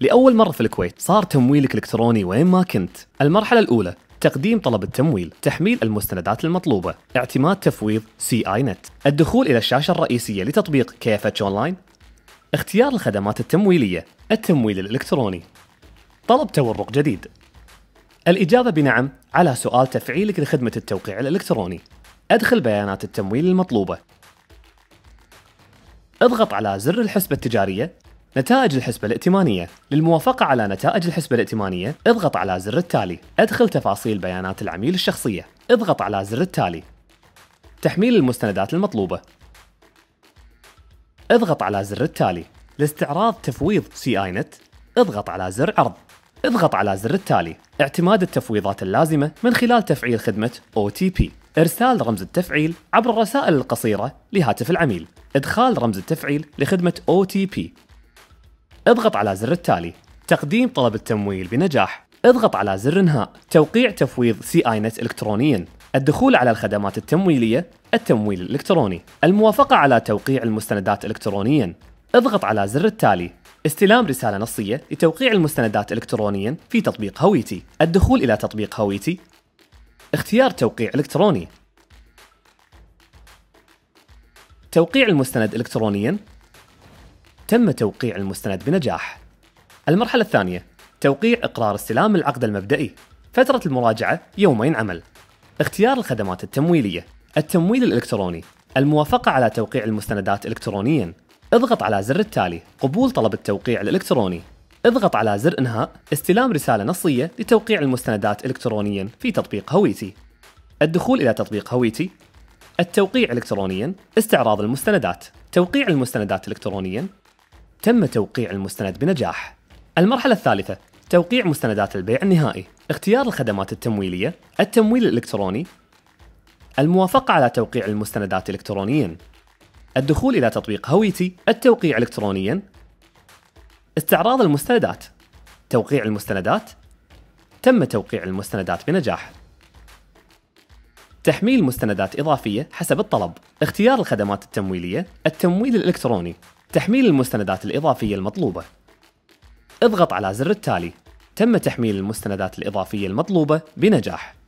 لأول مرة في الكويت صار تمويلك إلكتروني وين ما كنت المرحلة الأولى تقديم طلب التمويل، تحميل المستندات المطلوبة، اعتماد تفويض سي اي نت، الدخول إلى الشاشة الرئيسية لتطبيق اتش أونلاين، اختيار الخدمات التمويلية، التمويل الإلكتروني، طلب تورق جديد، الإجابة بنعم على سؤال تفعيلك لخدمة التوقيع الإلكتروني، أدخل بيانات التمويل المطلوبة، اضغط على زر الحسبة التجارية نتائج الحسبة الائتمانية للموافقة على نتائج الحسبة الائتمانية اضغط على زر التالي ادخل تفاصيل بيانات العميل الشخصية اضغط على زر التالي تحميل المستندات المطلوبة اضغط على زر التالي لاستعراض تفويض سي اي نت اضغط على زر عرض اضغط على زر التالي اعتماد التفويضات اللازمة من خلال تفعيل خدمة OTP إرسال رمز التفعيل عبر الرسائل القصيرة لهاتف العميل إدخال رمز التفعيل لخدمة OTP اضغط على زر التالي تقديم طلب التمويل بنجاح اضغط على زر انهاء توقيع تفويض سي اي نت الكترونيا الدخول على الخدمات التمويليه التمويل الالكتروني الموافقه على توقيع المستندات الكترونيا اضغط على زر التالي استلام رسالة نصية لتوقيع المستندات إلكترونيا في تطبيق هويتي الدخول إلى تطبيق هويتي اختيار توقيع إلكتروني توقيع المستند إلكترونيا تم توقيع المستند بنجاح. المرحلة الثانية توقيع إقرار استلام العقد المبدئي. فترة المراجعة يومين عمل. اختيار الخدمات التمويلية، التمويل الإلكتروني، الموافقة على توقيع المستندات إلكترونياً. اضغط على زر التالي قبول طلب التوقيع الإلكتروني. اضغط على زر إنهاء استلام رسالة نصية لتوقيع المستندات إلكترونياً في تطبيق هويتي. الدخول إلى تطبيق هويتي التوقيع إلكترونياً استعراض المستندات توقيع المستندات إلكترونياً تم توقيع المستند بنجاح. المرحلة الثالثة توقيع مستندات البيع النهائي، اختيار الخدمات التمويلية، التمويل الإلكتروني، الموافقة على توقيع المستندات إلكترونيا، الدخول إلى تطبيق هويتي، التوقيع إلكترونيا، استعراض المستندات، توقيع المستندات، تم توقيع المستندات بنجاح. تحميل مستندات إضافية حسب الطلب، اختيار الخدمات التمويلية، التمويل الإلكتروني، تحميل المستندات الإضافية المطلوبة اضغط على زر التالي تم تحميل المستندات الإضافية المطلوبة بنجاح